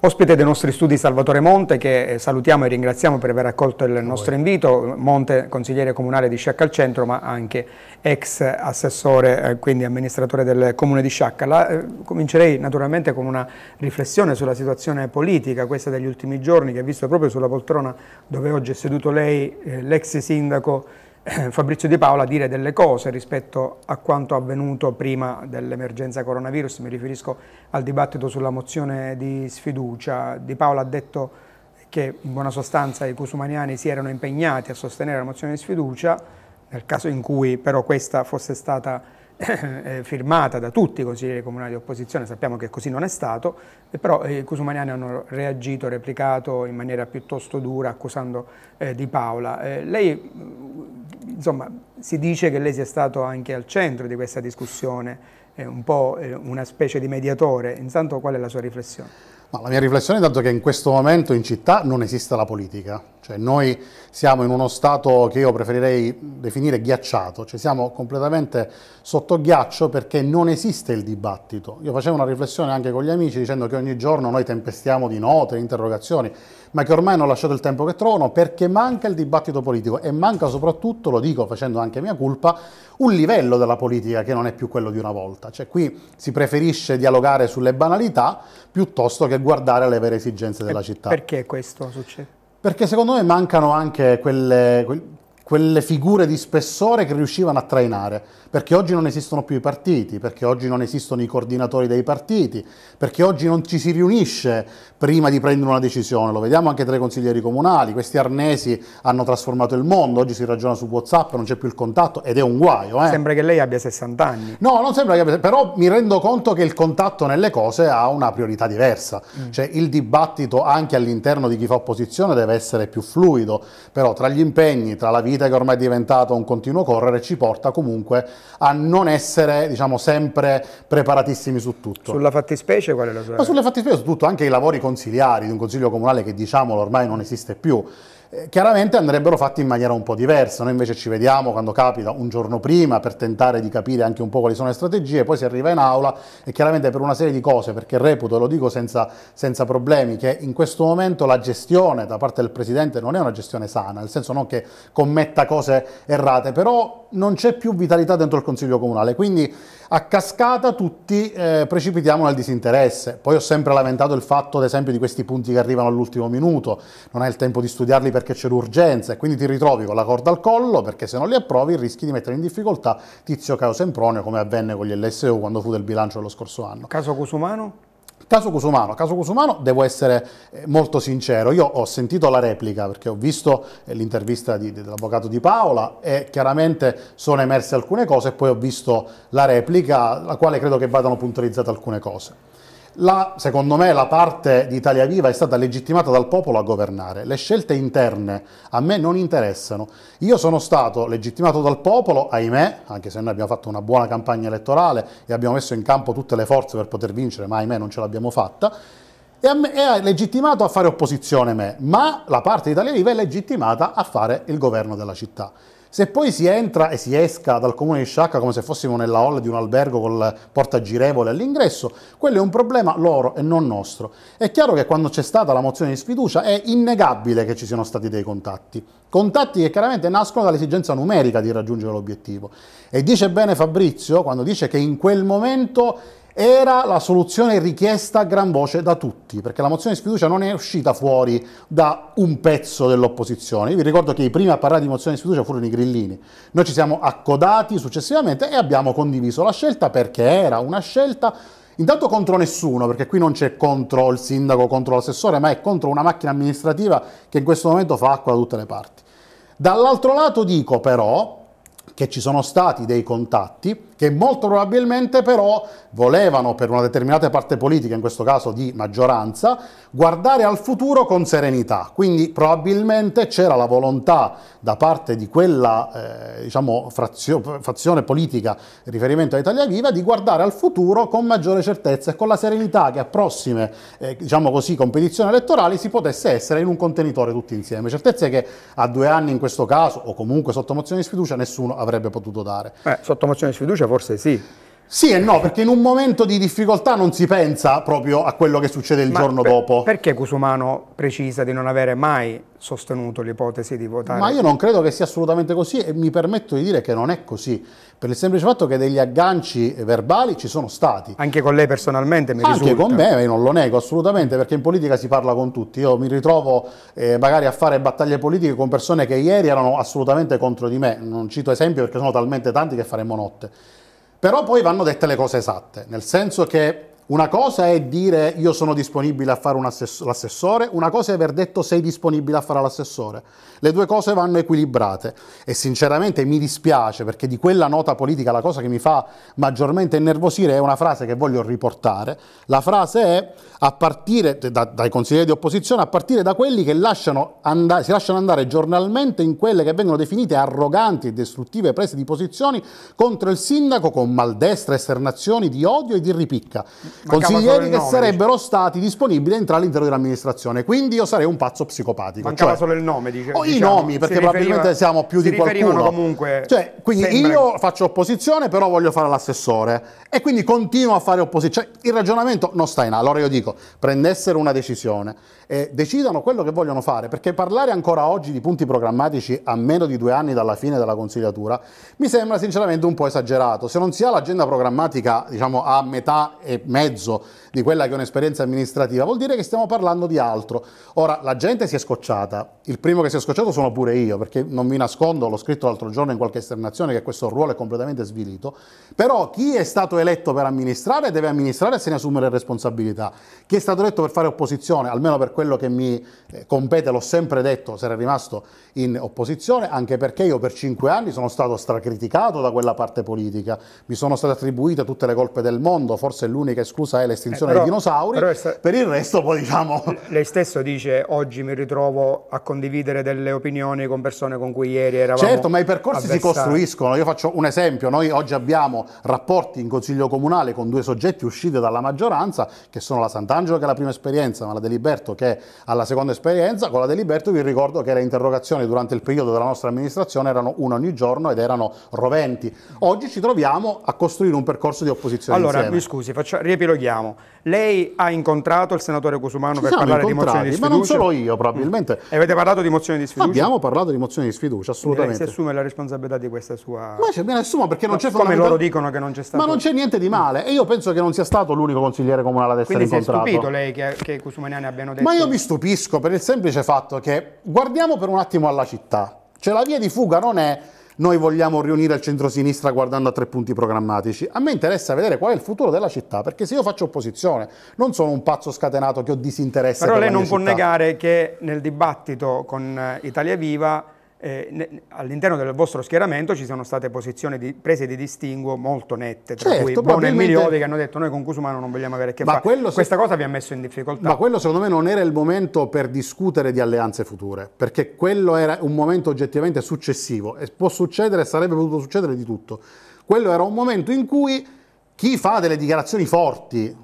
Ospite dei nostri studi Salvatore Monte, che eh, salutiamo e ringraziamo per aver accolto il nostro invito. Monte, consigliere comunale di Sciacca al centro, ma anche ex assessore, eh, quindi amministratore del comune di Sciacca. La, eh, comincerei naturalmente con una riflessione sulla situazione politica, questa degli ultimi giorni, che ha visto proprio sulla poltrona dove oggi è seduto lei, eh, l'ex sindaco Fabrizio Di Paola dire delle cose rispetto a quanto avvenuto prima dell'emergenza coronavirus, mi riferisco al dibattito sulla mozione di sfiducia. Di Paola ha detto che in buona sostanza i cusumaniani si erano impegnati a sostenere la mozione di sfiducia, nel caso in cui però questa fosse stata eh, eh, firmata da tutti i consiglieri comunali di opposizione, sappiamo che così non è stato, però eh, i cusumaniani hanno reagito, replicato in maniera piuttosto dura accusando eh, Di Paola. Eh, lei, mm, insomma, si dice che lei sia stato anche al centro di questa discussione, un po' una specie di mediatore, intanto qual è la sua riflessione? Ma la mia riflessione è dato che in questo momento in città non esiste la politica, cioè noi siamo in uno stato che io preferirei definire ghiacciato, cioè siamo completamente sotto ghiaccio perché non esiste il dibattito. Io facevo una riflessione anche con gli amici dicendo che ogni giorno noi tempestiamo di note, interrogazioni, ma che ormai hanno lasciato il tempo che trovano perché manca il dibattito politico e manca soprattutto, lo dico facendo anche mia colpa, un livello della politica che non è più quello di una volta. Cioè qui si preferisce dialogare sulle banalità piuttosto che guardare alle vere esigenze della città. Perché questo succede? Perché secondo me mancano anche quelle, quel, quelle figure di spessore che riuscivano a trainare, perché oggi non esistono più i partiti, perché oggi non esistono i coordinatori dei partiti, perché oggi non ci si riunisce prima di prendere una decisione, lo vediamo anche tra i consiglieri comunali, questi arnesi hanno trasformato il mondo, oggi si ragiona su Whatsapp, non c'è più il contatto ed è un guaio. Eh? Sembra che lei abbia 60 anni. No, non sembra che abbia, però mi rendo conto che il contatto nelle cose ha una priorità diversa, mm. cioè il dibattito anche all'interno di chi fa opposizione deve essere più fluido, però tra gli impegni, tra la vita, vita che ormai è diventato un continuo correre ci porta comunque a non essere diciamo, sempre preparatissimi su tutto. Sulla fattispecie qual è la sua? Ma sulle fattispecie su tutto, anche i lavori consiliari di un consiglio comunale che diciamolo ormai non esiste più. Eh, chiaramente andrebbero fatti in maniera un po' diversa. Noi invece ci vediamo quando capita un giorno prima per tentare di capire anche un po' quali sono le strategie, poi si arriva in aula e chiaramente per una serie di cose, perché reputo, lo dico senza, senza problemi, che in questo momento la gestione da parte del Presidente non è una gestione sana, nel senso non che commetta cose errate, però non c'è più vitalità dentro il Consiglio Comunale. Quindi a cascata tutti eh, precipitiamo nel disinteresse. Poi ho sempre lamentato il fatto, ad esempio, di questi punti che arrivano all'ultimo minuto, non hai il tempo di studiarli perché c'è l'urgenza e quindi ti ritrovi con la corda al collo perché se non li approvi rischi di mettere in difficoltà Tizio caos empronio come avvenne con gli LSU quando fu del bilancio dello scorso anno. Caso Cusumano? Caso Cusumano, caso Cusumano devo essere eh, molto sincero, io ho sentito la replica perché ho visto eh, l'intervista dell'avvocato di Paola e chiaramente sono emerse alcune cose e poi ho visto la replica, la quale credo che vadano puntualizzate alcune cose. La, secondo me la parte di Italia Viva è stata legittimata dal popolo a governare. Le scelte interne a me non interessano. Io sono stato legittimato dal popolo, ahimè, anche se noi abbiamo fatto una buona campagna elettorale e abbiamo messo in campo tutte le forze per poter vincere, ma ahimè non ce l'abbiamo fatta. E, è legittimato a fare opposizione me, ma la parte di Italia Viva è legittimata a fare il governo della città. Se poi si entra e si esca dal comune di Sciacca come se fossimo nella hall di un albergo con porta girevole all'ingresso, quello è un problema loro e non nostro. È chiaro che quando c'è stata la mozione di sfiducia è innegabile che ci siano stati dei contatti. Contatti che chiaramente nascono dall'esigenza numerica di raggiungere l'obiettivo. E dice bene Fabrizio quando dice che in quel momento era la soluzione richiesta a gran voce da tutti, perché la mozione di sfiducia non è uscita fuori da un pezzo dell'opposizione. Io vi ricordo che i primi a parlare di mozione di sfiducia furono i grillini. Noi ci siamo accodati successivamente e abbiamo condiviso la scelta perché era una scelta intanto contro nessuno, perché qui non c'è contro il sindaco, contro l'assessore, ma è contro una macchina amministrativa che in questo momento fa acqua da tutte le parti. Dall'altro lato dico però che ci sono stati dei contatti che molto probabilmente però volevano per una determinata parte politica, in questo caso di maggioranza, guardare al futuro con serenità. Quindi probabilmente c'era la volontà da parte di quella eh, diciamo, frazio, fazione politica riferimento a Italia Viva di guardare al futuro con maggiore certezza e con la serenità che a prossime eh, diciamo così, competizioni elettorali si potesse essere in un contenitore tutti insieme. Certezze che a due anni in questo caso o comunque sotto mozione di sfiducia nessuno avrebbe avrebbe potuto dare. Eh, sotto mozione di sfiducia forse sì. Sì e no, perché in un momento di difficoltà non si pensa proprio a quello che succede il Ma giorno per, dopo. Perché Cusumano precisa di non avere mai sostenuto l'ipotesi di votare? Ma io non credo che sia assolutamente così e mi permetto di dire che non è così, per il semplice fatto che degli agganci verbali ci sono stati. Anche con lei personalmente mi Anche risulta. Anche con me, io non lo nego assolutamente, perché in politica si parla con tutti. Io mi ritrovo eh, magari a fare battaglie politiche con persone che ieri erano assolutamente contro di me, non cito esempi perché sono talmente tanti che faremmo notte però poi vanno dette le cose esatte, nel senso che una cosa è dire io sono disponibile a fare l'assessore, una cosa è aver detto sei disponibile a fare l'assessore. Le due cose vanno equilibrate e sinceramente mi dispiace perché di quella nota politica la cosa che mi fa maggiormente innervosire è una frase che voglio riportare. La frase è a partire da, dai consiglieri di opposizione, a partire da quelli che lasciano andare, si lasciano andare giornalmente in quelle che vengono definite arroganti e distruttive prese di posizioni contro il sindaco con maldestre esternazioni di odio e di ripicca consiglieri che sarebbero stati disponibili a entrare all'interno dell'amministrazione. Quindi io sarei un pazzo psicopatico. Mancava cioè, solo il nome, dice, o oh, diciamo. O i nomi, perché riferiva, probabilmente siamo più di qualcuno. comunque. Cioè, quindi sempre. io faccio opposizione, però voglio fare l'assessore. E quindi continuo a fare opposizione. Cioè, il ragionamento non sta in là. Allora io dico, prendessero una decisione e decidano quello che vogliono fare, perché parlare ancora oggi di punti programmatici a meno di due anni dalla fine della consigliatura mi sembra sinceramente un po' esagerato. Se non si ha l'agenda programmatica, diciamo, a metà e mezzo mezzo di quella che è un'esperienza amministrativa, vuol dire che stiamo parlando di altro. Ora, la gente si è scocciata, il primo che si è scocciato sono pure io, perché non vi nascondo, l'ho scritto l'altro giorno in qualche esternazione, che questo ruolo è completamente svilito, però chi è stato eletto per amministrare deve amministrare e se ne assume le responsabilità. Chi è stato eletto per fare opposizione, almeno per quello che mi eh, compete, l'ho sempre detto, sarei rimasto in opposizione, anche perché io per cinque anni sono stato stracriticato da quella parte politica, mi sono state attribuite tutte le colpe del mondo, forse l'unica esclusione esclusa è eh, l'estinzione eh, però, dei dinosauri, è, per il resto poi diciamo... Lei stesso dice oggi mi ritrovo a condividere delle opinioni con persone con cui ieri eravamo Certo, ma i percorsi avversati. si costruiscono, io faccio un esempio, noi oggi abbiamo rapporti in Consiglio Comunale con due soggetti usciti dalla maggioranza, che sono la Sant'Angelo che è la prima esperienza, ma la Deliberto che è alla seconda esperienza, con la Deliberto vi ricordo che le interrogazioni durante il periodo della nostra amministrazione erano una ogni giorno ed erano roventi. Oggi ci troviamo a costruire un percorso di opposizione allora, insieme. mi scusi, faccio, faccia, riepiloghiamo. Lei ha incontrato il senatore Cusumano Ci per parlare di mozioni di sfiducia? Ma non solo io, probabilmente. Mm. E avete parlato di mozioni di sfiducia? Abbiamo parlato di mozioni di sfiducia, assolutamente. Lei si assume la responsabilità di questa sua... Ma se me la assumo perché non no, c'è Come loro dicono che non c'è stato... Ma non c'è niente di male. E io penso che non sia stato l'unico consigliere comunale ad essere Quindi incontrato. Quindi si è stupito lei che, che i cusumaniani abbiano detto... Ma io mi stupisco per il semplice fatto che... Guardiamo per un attimo alla città. Cioè la via di fuga non è noi vogliamo riunire il centrosinistra guardando a tre punti programmatici. A me interessa vedere qual è il futuro della città, perché se io faccio opposizione non sono un pazzo scatenato che ho disinteresse Però per lei non città. può negare che nel dibattito con eh, Italia Viva eh, all'interno del vostro schieramento ci sono state posizioni di, prese di distinguo molto nette, tra certo, cui probabilmente... Bono e Miliodi che hanno detto noi con Cusumano non vogliamo avere a che fare. Questa cosa vi ha messo in difficoltà. Ma quello secondo me non era il momento per discutere di alleanze future, perché quello era un momento oggettivamente successivo e può succedere, sarebbe potuto succedere di tutto. Quello era un momento in cui chi fa delle dichiarazioni forti,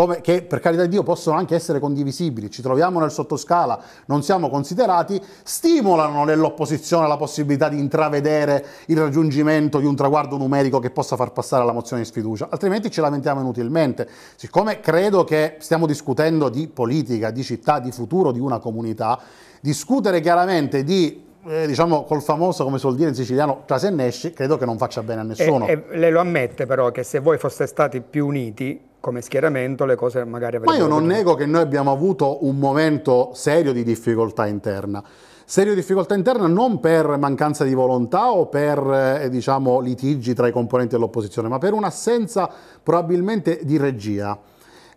come, che per carità di Dio possono anche essere condivisibili, ci troviamo nel sottoscala, non siamo considerati, stimolano nell'opposizione la possibilità di intravedere il raggiungimento di un traguardo numerico che possa far passare la mozione di sfiducia, altrimenti ci lamentiamo inutilmente. Siccome credo che stiamo discutendo di politica, di città, di futuro di una comunità, discutere chiaramente di eh, diciamo col famoso, come suol dire in siciliano, tra se trasennesci, credo che non faccia bene a nessuno. E, e, lei lo ammette però che se voi foste stati più uniti come schieramento le cose magari avrebbero... Ma io non avuto. nego che noi abbiamo avuto un momento serio di difficoltà interna. Serio difficoltà interna non per mancanza di volontà o per eh, diciamo, litigi tra i componenti dell'opposizione, ma per un'assenza probabilmente di regia.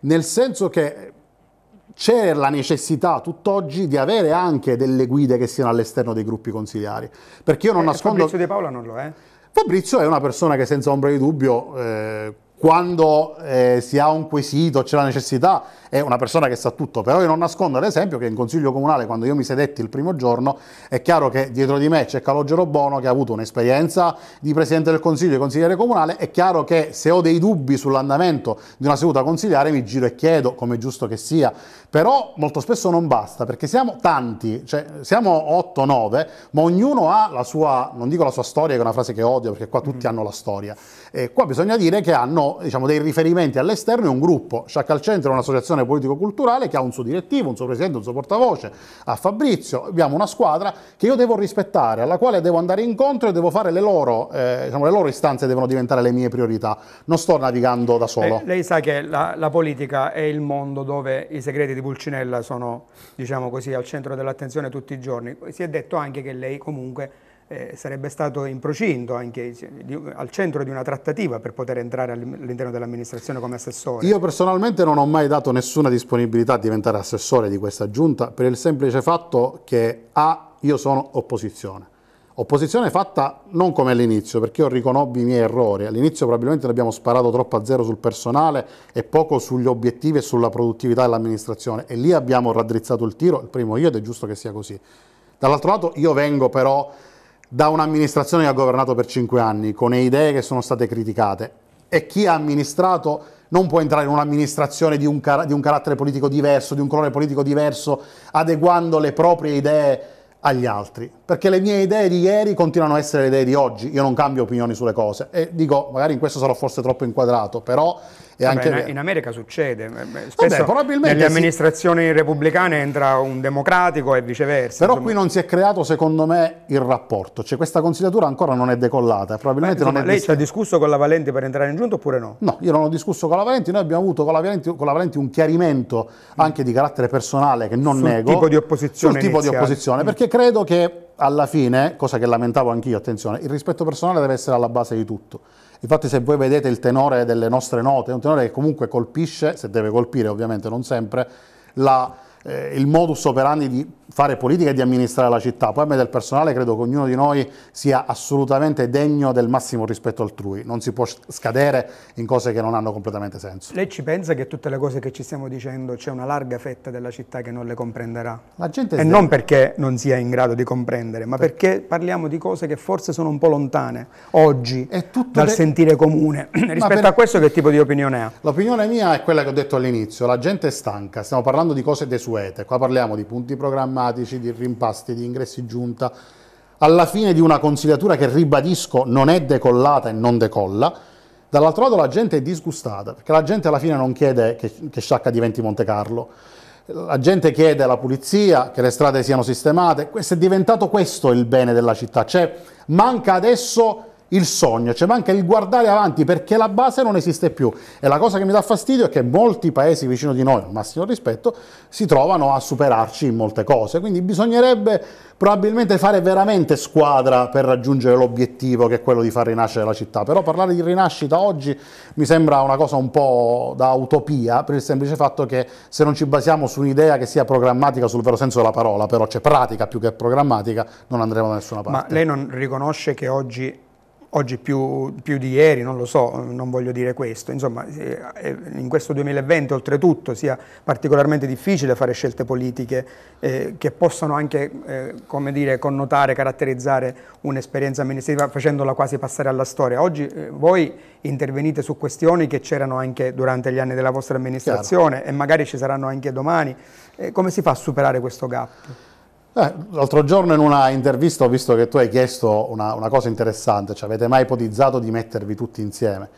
Nel senso che c'è la necessità tutt'oggi di avere anche delle guide che siano all'esterno dei gruppi consigliari. Perché io non eh, nascondo... Fabrizio De Paola non lo è? Fabrizio è una persona che senza ombra di dubbio... Eh, quando eh, si ha un quesito, c'è la necessità, è una persona che sa tutto, però io non nascondo ad esempio che in consiglio comunale quando io mi sedetti il primo giorno è chiaro che dietro di me c'è Calogero Bono che ha avuto un'esperienza di presidente del consiglio e consigliere comunale, è chiaro che se ho dei dubbi sull'andamento di una seduta consigliare mi giro e chiedo come è giusto che sia, però molto spesso non basta perché siamo tanti, cioè siamo 8-9, ma ognuno ha la sua, non dico la sua storia che è una frase che odio perché qua tutti mm. hanno la storia, e qua bisogna dire che hanno abbiamo diciamo, dei riferimenti all'esterno, è un gruppo, Sciacca al Centro è un'associazione politico-culturale che ha un suo direttivo, un suo presidente, un suo portavoce, a Fabrizio, abbiamo una squadra che io devo rispettare, alla quale devo andare incontro e devo fare le loro, eh, diciamo, le loro istanze devono diventare le mie priorità, non sto navigando da solo. Eh, lei sa che la, la, politica è il mondo dove i segreti di Pulcinella sono, diciamo così, al centro dell'attenzione tutti i giorni, si è detto anche che lei comunque eh, sarebbe stato in procinto anche di, al centro di una trattativa per poter entrare all'interno dell'amministrazione come assessore. Io personalmente non ho mai dato nessuna disponibilità a diventare assessore di questa giunta per il semplice fatto che A, io sono opposizione. Opposizione fatta non come all'inizio, perché io riconobbi i miei errori. All'inizio probabilmente ne abbiamo sparato troppo a zero sul personale e poco sugli obiettivi e sulla produttività dell'amministrazione. E lì abbiamo raddrizzato il tiro, il primo io, ed è giusto che sia così. Dall'altro lato io vengo però da un'amministrazione che ha governato per cinque anni, con idee che sono state criticate. E chi ha amministrato non può entrare in un'amministrazione di, un car- di un carattere politico diverso, di un colore politico diverso, adeguando le proprie idee agli altri, perché le mie idee di ieri continuano a essere le idee di oggi, io non cambio opinioni sulle cose e dico, magari in questo sarò forse troppo inquadrato, però Vabbè, in America succede, eh, spesso Vabbè, nelle amministrazioni si... repubblicane entra un democratico e viceversa. Però insomma. qui non si è creato secondo me il rapporto, cioè questa consigliatura ancora non è decollata, probabilmente Beh, insomma, non è Lei ci ha discusso con la Valenti per entrare in giunta oppure no? No, io non ho discusso con la Valenti, noi abbiamo avuto con la Valenti, con la Valenti un chiarimento mm. anche di carattere personale che non sul nego. Tipo di opposizione sul tipo iniziale. di opposizione, mm. perché credo che alla fine, cosa che lamentavo anch'io, attenzione, il rispetto personale deve essere alla base di tutto. Infatti se voi vedete il tenore delle nostre note, è un tenore che comunque colpisce, se deve colpire ovviamente non sempre, la eh, il modus operandi di fare politica e di amministrare la città. Poi a me del personale credo che ognuno di noi sia assolutamente degno del massimo rispetto altrui, non si può scadere in cose che non hanno completamente senso. Lei ci pensa che tutte le cose che ci stiamo dicendo c'è una larga fetta della città che non le comprenderà? e non perché non sia in grado di comprendere, ma perché. perché parliamo di cose che forse sono un po' lontane oggi dal de... sentire comune. rispetto per... a questo che tipo di opinione ha? L'opinione mia è quella che ho detto all'inizio, la gente è stanca, stiamo parlando di cose desuete consuete. Qua parliamo di punti programmatici, di rimpasti, di ingressi giunta, alla fine di una consigliatura che, ribadisco, non è decollata e non decolla, dall'altro lato la gente è disgustata, perché la gente alla fine non chiede che, che sciacca diventi Monte Carlo, la gente chiede la pulizia, che le strade siano sistemate, questo è diventato questo il bene della città, cioè manca adesso il sogno, c'è cioè, manca il guardare avanti perché la base non esiste più. E la cosa che mi dà fastidio è che molti paesi vicino di noi, al massimo rispetto, si trovano a superarci in molte cose. Quindi bisognerebbe probabilmente fare veramente squadra per raggiungere l'obiettivo che è quello di far rinascere la città. Però parlare di rinascita oggi mi sembra una cosa un po' da utopia, per il semplice fatto che se non ci basiamo su un'idea che sia programmatica sul vero senso della parola, però c'è pratica più che programmatica, non andremo da nessuna parte. Ma lei non riconosce che oggi oggi più, più, di ieri, non lo so, non voglio dire questo. Insomma, eh, eh, in questo 2020 oltretutto sia particolarmente difficile fare scelte politiche eh, che possano anche, eh, come dire, connotare, caratterizzare un'esperienza amministrativa facendola quasi passare alla storia. Oggi eh, voi intervenite su questioni che c'erano anche durante gli anni della vostra amministrazione Chiaro. e magari ci saranno anche domani. Eh, come si fa a superare questo gap? Eh, l'altro giorno in una intervista ho visto che tu hai chiesto una, una cosa interessante, cioè avete mai ipotizzato di mettervi tutti insieme?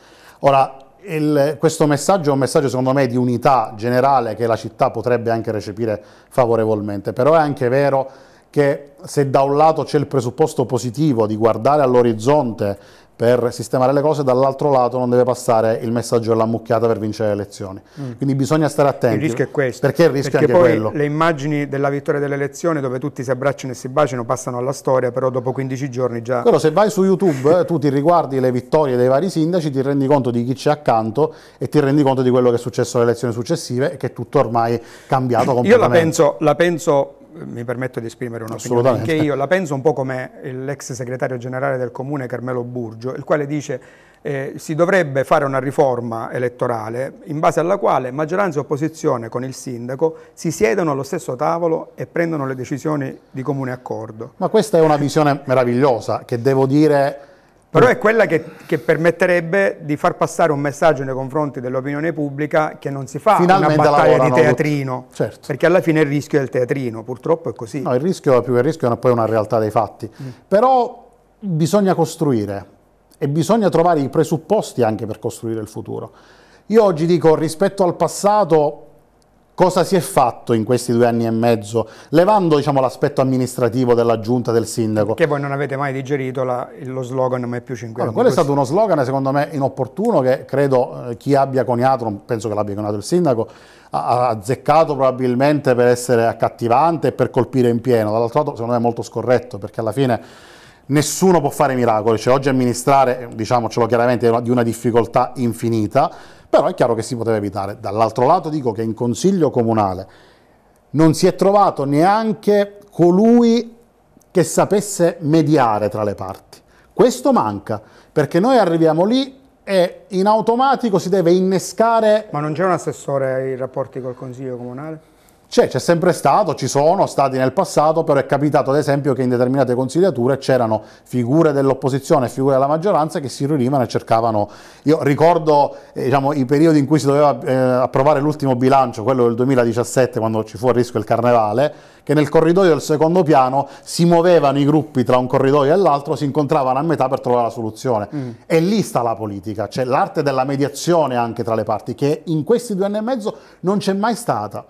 Ora, il, questo messaggio è un messaggio secondo me di unità generale che la città potrebbe anche recepire favorevolmente, però è anche vero che se da un lato c'è il presupposto positivo di guardare all'orizzonte per sistemare le cose, dall'altro lato non deve passare il messaggio alla dell'ammucchiata per vincere le elezioni. Mm. Quindi bisogna stare attenti. Il rischio è questo. Perché il rischio perché è anche quello. Le immagini della vittoria delle elezioni dove tutti si abbracciano e si baciano passano alla storia, però dopo 15 giorni già... Però se vai su YouTube eh, tu ti riguardi le vittorie dei vari sindaci, ti rendi conto di chi c'è accanto e ti rendi conto di quello che è successo alle elezioni successive e che tutto ormai è cambiato completamente. Io la penso, la penso mi permetto di esprimere un'opinione, anche io la penso un po' come l'ex segretario generale del comune Carmelo Burgio, il quale dice eh, si dovrebbe fare una riforma elettorale in base alla quale maggioranza e opposizione con il sindaco si siedono allo stesso tavolo e prendono le decisioni di comune accordo. Ma questa è una visione meravigliosa che devo dire però è quella che, che, permetterebbe di far passare un messaggio nei confronti dell'opinione pubblica che non si fa Finalmente una battaglia di teatrino, certo. perché alla fine il rischio è il teatrino, purtroppo è così. No, il rischio è più che il rischio è poi una realtà dei fatti, mm. però bisogna costruire e bisogna trovare i presupposti anche per costruire il futuro. Io oggi dico rispetto al passato cosa si è fatto in questi due anni e mezzo, levando diciamo, l'aspetto amministrativo della giunta del sindaco. Che voi non avete mai digerito la, lo slogan mai più 5 anni. Allora, quello è stato uno slogan secondo me inopportuno che credo eh, chi abbia coniato, non penso che l'abbia coniato il sindaco, ha azzeccato probabilmente per essere accattivante e per colpire in pieno. Dall'altro lato secondo me è molto scorretto perché alla fine nessuno può fare miracoli, cioè oggi amministrare, diciamocelo chiaramente, è una, di una difficoltà infinita però è chiaro che si poteva evitare. Dall'altro lato dico che in consiglio comunale non si è trovato neanche colui che sapesse mediare tra le parti. Questo manca, perché noi arriviamo lì e in automatico si deve innescare... Ma non c'è un assessore ai rapporti col Consiglio Comunale? C'è, c'è sempre stato, ci sono stati nel passato, però è capitato ad esempio che in determinate consigliature c'erano figure dell'opposizione e figure della maggioranza che si riunivano e cercavano, io ricordo eh, diciamo, i periodi in cui si doveva eh, approvare l'ultimo bilancio, quello del 2017 quando ci fu a rischio il carnevale, che nel corridoio del secondo piano si muovevano i gruppi tra un corridoio e l'altro, si incontravano a metà per trovare la soluzione. Mm. E lì sta la politica, c'è l'arte della mediazione anche tra le parti, che in questi due anni e mezzo non c'è mai stata.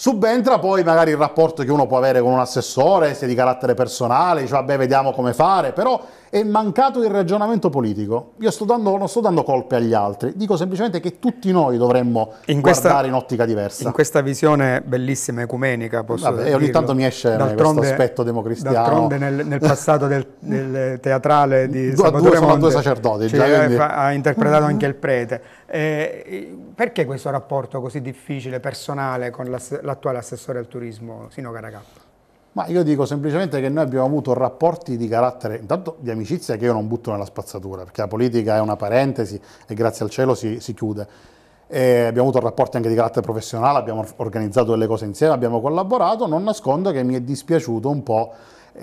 Subentra poi magari il rapporto che uno può avere con un assessore, sia di carattere personale, dice vabbè vediamo come fare, però è mancato il ragionamento politico. Io sto dando, non sto dando colpe agli altri, dico semplicemente che tutti noi dovremmo in questa, guardare in ottica diversa. In questa visione bellissima ecumenica, posso vabbè, ogni tanto mi esce eh, questo aspetto democristiano. D'altronde nel, nel passato del, del, teatrale di du, Salvatore due, Monte, due sacerdoti, cioè, già, quindi... ha interpretato anche il prete. Eh, perché questo rapporto così difficile, personale, con la l'attuale assessore al turismo Sino Caracappa? Ma io dico semplicemente che noi abbiamo avuto rapporti di carattere, intanto di amicizia che io non butto nella spazzatura, perché la politica è una parentesi e grazie al cielo si, si chiude. E abbiamo avuto rapporti anche di carattere professionale, abbiamo organizzato delle cose insieme, abbiamo collaborato, non nascondo che mi è dispiaciuto un po'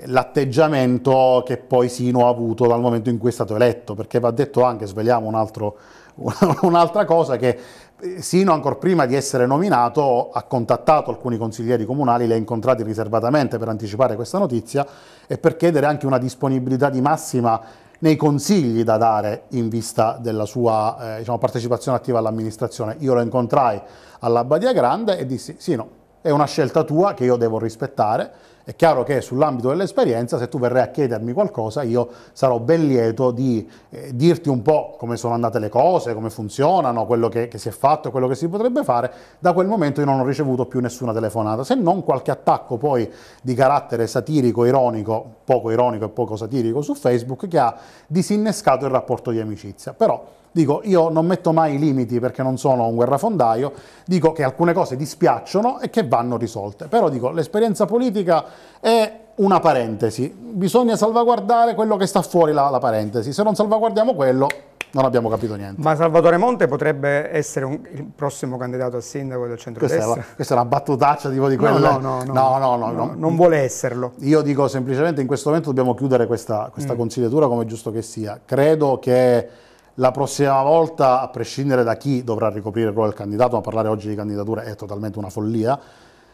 l'atteggiamento che poi Sino ha avuto dal momento in cui è stato eletto, perché va detto anche, svegliamo un altro, un'altra cosa che eh, sino ancora prima di essere nominato, ha contattato alcuni consiglieri comunali, li ha incontrati riservatamente per anticipare questa notizia e per chiedere anche una disponibilità di massima nei consigli da dare in vista della sua eh, diciamo, partecipazione attiva all'amministrazione. Io lo incontrai all'Abbadia Grande e dissi sì, no, è una scelta tua che io devo rispettare. È chiaro che sull'ambito dell'esperienza, se tu verrai a chiedermi qualcosa, io sarò ben lieto di eh, dirti un po' come sono andate le cose, come funzionano, quello che, che si è fatto e quello che si potrebbe fare. Da quel momento io non ho ricevuto più nessuna telefonata, se non qualche attacco poi di carattere satirico, ironico, poco ironico e poco satirico su Facebook, che ha disinnescato il rapporto di amicizia. Però dico io non metto mai i limiti perché non sono un guerrafondaio, dico che alcune cose dispiacciono e che vanno risolte, però dico l'esperienza politica è una parentesi, bisogna salvaguardare quello che sta fuori la, la parentesi, se non salvaguardiamo quello non abbiamo capito niente. Ma Salvatore Monte potrebbe essere un, il prossimo candidato a sindaco del centro-destra? Questa, questa è una battutaccia tipo di quello. No no no, no, no, no, no non vuole esserlo. Io dico semplicemente in questo momento dobbiamo chiudere questa, questa mm. consigliatura come giusto che sia. Credo che la prossima volta, a prescindere da chi dovrà ricoprire il ruolo del candidato, ma parlare oggi di candidature è totalmente una follia,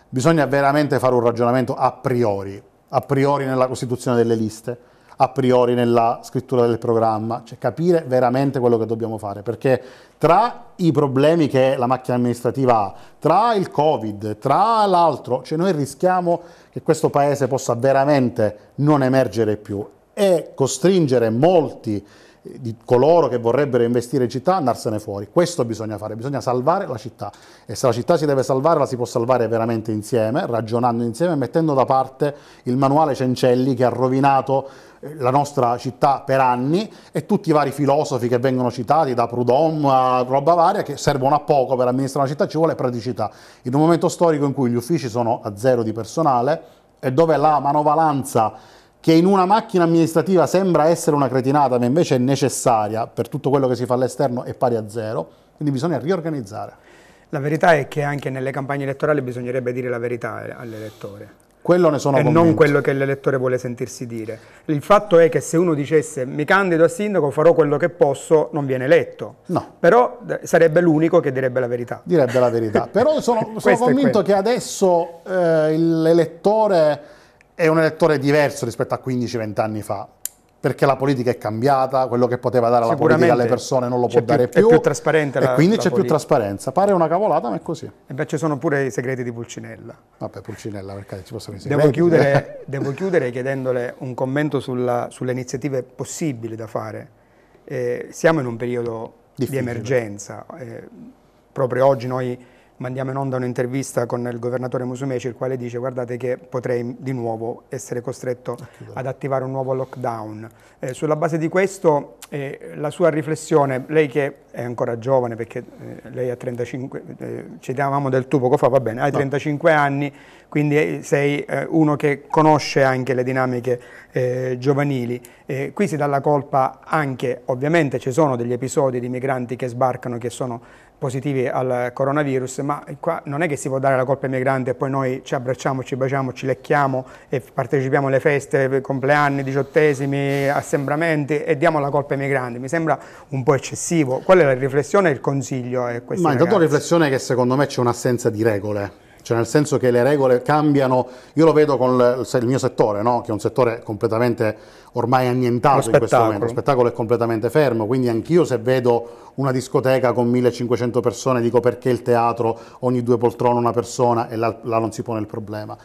bisogna veramente fare un ragionamento a priori, a priori nella costituzione delle liste, a priori nella scrittura del programma, cioè capire veramente quello che dobbiamo fare, perché tra i problemi che la macchina amministrativa ha, tra il Covid, tra l'altro, cioè noi rischiamo che questo Paese possa veramente non emergere più e costringere molti di coloro che vorrebbero investire in città andarsene fuori. Questo bisogna fare, bisogna salvare la città e se la città si deve salvare la si può salvare veramente insieme, ragionando insieme, mettendo da parte il manuale Cencelli che ha rovinato eh, la nostra città per anni e tutti i vari filosofi che vengono citati da Proudhon a roba varia che servono a poco per amministrare una città, ci vuole praticità. In un momento storico in cui gli uffici sono a zero di personale e dove la manovalanza che in una macchina amministrativa sembra essere una cretinata, ma invece è necessaria per tutto quello che si fa all'esterno, è pari a zero, quindi bisogna riorganizzare. La verità è che anche nelle campagne elettorali bisognerebbe dire la verità eh, all'elettore. Quello ne sono e convinto. non quello che l'elettore vuole sentirsi dire. Il fatto è che se uno dicesse mi candido a sindaco, farò quello che posso, non viene eletto. No. Però eh, sarebbe l'unico che direbbe la verità. Direbbe la verità. Però sono, sono convinto che adesso eh, l'elettore è un elettore diverso rispetto a 15-20 anni fa, perché la politica è cambiata, quello che poteva dare la politica alle persone non lo può più, dare più. È più trasparente la, E quindi c'è più trasparenza. Pare una cavolata, ma è così. E beh, ci sono pure i segreti di Pulcinella. Vabbè, Pulcinella, perché ci possono essere i segreti. devo chiudere chiedendole un commento sulla, sulle iniziative possibili da fare. Eh, siamo in un periodo Difficile. di emergenza. Eh, proprio oggi noi mandiamo in onda un'intervista con il governatore Musumeci, il quale dice guardate che potrei di nuovo essere costretto ad attivare un nuovo lockdown. Eh, sulla base di questo, eh, la sua riflessione, lei che è ancora giovane, perché eh, lei ha 35, eh, ci davamo del tu poco fa, va bene, hai no. 35 anni, quindi eh, sei eh, uno che conosce anche le dinamiche eh, giovanili. qui si dà la colpa anche, ovviamente ci sono degli episodi di migranti che sbarcano, che sono positivi al coronavirus, ma qua non è che si può dare la colpa ai migranti e poi noi ci abbracciamo, ci baciamo, ci lecchiamo e partecipiamo alle feste, compleanni, diciottesimi, assembramenti e diamo la colpa ai migranti. Mi sembra un po' eccessivo. Qual è la riflessione e il consiglio? A Ma intanto la riflessione è che secondo me c'è un'assenza di regole cioè nel senso che le regole cambiano, io lo vedo con il mio settore, no? che è un settore completamente ormai annientato in questo momento, lo spettacolo è completamente fermo, quindi anch'io se vedo una discoteca con 1500 persone dico perché il teatro ogni due poltrone una persona e là, là non si pone il problema.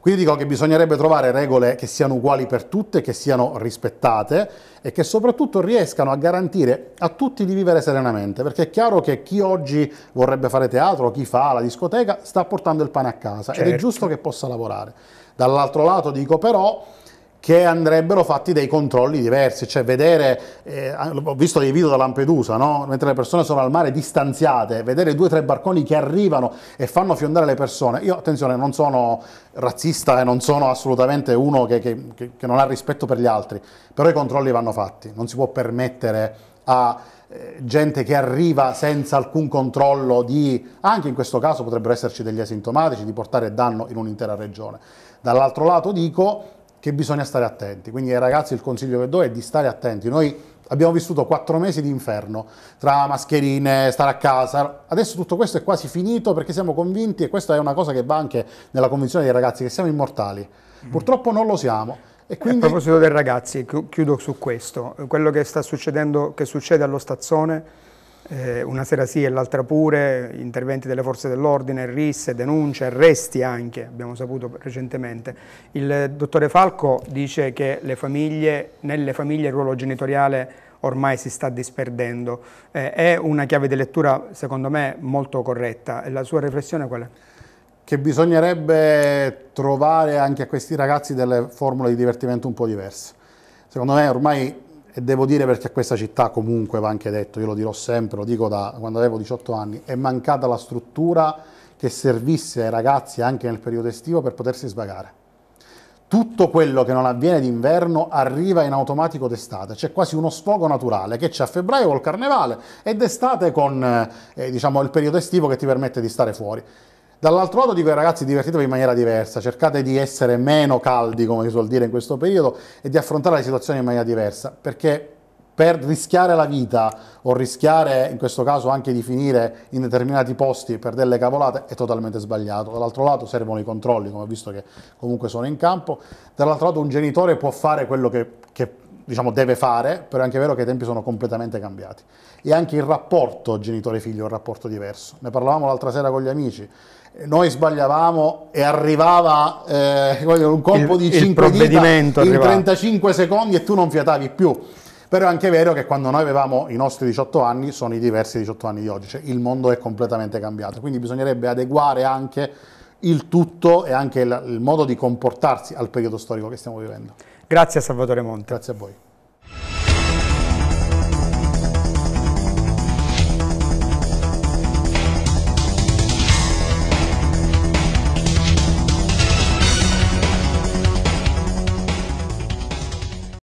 Quindi dico che bisognerebbe trovare regole che siano uguali per tutte, che siano rispettate e che soprattutto riescano a garantire a tutti di vivere serenamente, perché è chiaro che chi oggi vorrebbe fare teatro, chi fa la discoteca, sta portando il pane a casa certo. ed è certo. giusto che possa lavorare. Dall'altro lato dico però che andrebbero fatti dei controlli diversi, cioè vedere, eh, ah, ho visto dei video da Lampedusa, no? mentre le persone sono al mare distanziate, vedere due o tre barconi che arrivano e fanno fiondare le persone, io attenzione non sono razzista e non sono assolutamente uno che, che, che, che non ha rispetto per gli altri, però i controlli vanno fatti, non si può permettere a eh, gente che arriva senza alcun controllo di, anche in questo caso potrebbero esserci degli asintomatici, di portare danno in un'intera regione. Dall'altro lato dico che bisogna stare attenti. Quindi ai eh, ragazzi il consiglio che do è di stare attenti. Noi abbiamo vissuto quattro mesi di inferno tra mascherine, stare a casa. Adesso tutto questo è quasi finito perché siamo convinti, e questa è una cosa che va anche nella convinzione dei ragazzi, che siamo immortali. Mm. Purtroppo non lo siamo. E eh, quindi... A proposito dei ragazzi, chiudo su questo. Quello che sta succedendo, che succede allo Stazzone eh, una sera sì e l'altra pure, interventi delle forze dell'ordine, risse, denunce, arresti anche, abbiamo saputo recentemente. Il dottore Falco dice che famiglie, nelle famiglie il ruolo genitoriale ormai si sta disperdendo. Eh, è una chiave di lettura, secondo me, molto corretta. La sua riflessione qual è? Che bisognerebbe trovare anche a questi ragazzi delle formule di divertimento un po' diverse. Secondo me ormai e devo dire perché a questa città comunque va anche detto, io lo dirò sempre, lo dico da quando avevo 18 anni, è mancata la struttura che servisse ai ragazzi anche nel periodo estivo per potersi svagare. Tutto quello che non avviene d'inverno arriva in automatico d'estate, c'è quasi uno sfogo naturale che c'è a febbraio col carnevale e d'estate con eh, diciamo, il periodo estivo che ti permette di stare fuori. Dall'altro lato dico ragazzi divertitevi in maniera diversa, cercate di essere meno caldi come si suol dire in questo periodo e di affrontare le situazioni in maniera diversa perché per rischiare la vita o rischiare in questo caso anche di finire in determinati posti per delle cavolate è totalmente sbagliato. Dall'altro lato servono i controlli, come ho visto che comunque sono in campo. Dall'altro lato un genitore può fare quello che, che diciamo, deve fare, però è anche vero che i tempi sono completamente cambiati. E anche il rapporto genitore-figlio è un rapporto diverso. Ne parlavamo l'altra sera con gli amici noi sbagliavamo e arrivava eh, un colpo il, di 5 dita in 35 secondi e tu non fiatavi più. Però è anche vero che quando noi avevamo i nostri 18 anni sono i diversi 18 anni di oggi, cioè il mondo è completamente cambiato, quindi bisognerebbe adeguare anche il tutto e anche il, il modo di comportarsi al periodo storico che stiamo vivendo. Grazie a Salvatore Monte. Grazie a voi.